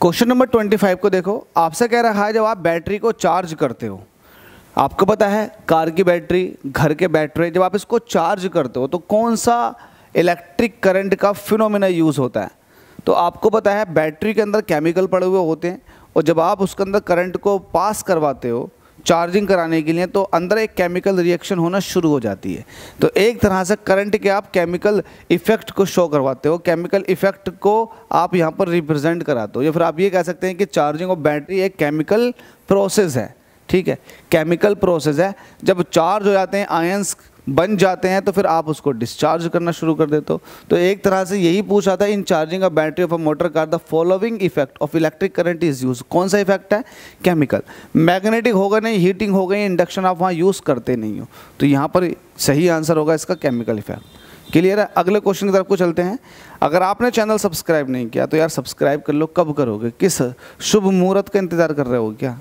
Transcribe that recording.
question number twenty five को देखो आपसे कह रहा है जब आप बैटरी को चार्ज करते हो आपको पता है कार की बैटरी घर के बैटरी जब आप इसको चार्ज करते हो तो कौन सा इलेक्ट्रिक करंट का फिनोमिना यूज़ होता है तो आपको पता है बैटरी के अंदर केमिकल पड़े हुए होते हैं और जब आप उसके अंदर करंट को पास करवाते हो चार्जिंग कराने के लिए तो अंदर एक केमिकल रिएक्शन होना शुरू हो जाती है तो एक तरह से करंट के आप केमिकल इफेक्ट को शो करवाते हो केमिकल इफेक्ट को आप यहाँ पर रिप्रेजेंट कराते हो या फिर आप ये कह सकते हैं कि चार्जिंग ऑफ बैटरी एक केमिकल प्रोसेस है ठीक है केमिकल प्रोसेस है जब चार्ज हो जाते हैं आयंस बन जाते हैं तो फिर आप उसको डिस्चार्ज करना शुरू कर देते हो तो एक तरह से यही पूछा था in charging a battery of a motor car the following effect of electric current is use कौन सा इफेक्ट है केमिकल मैग्नेटिक हो गए नहीं हीटिंग हो गई इंडक्शन आप वहाँ यूज़ करते नहीं हो तो यहाँ पर सही आंसर होगा इसका केमिकल इफेक्ट क्लियर है अगले क्वेश्चन की तरफ को चलते हैं अगर आपने चैनल सब्सक्राइब नहीं किया तो यार सब्सक्राइब कर लो कब करोगे किस शुभ मुहूर्त का इंतजार कर रहे हो क्या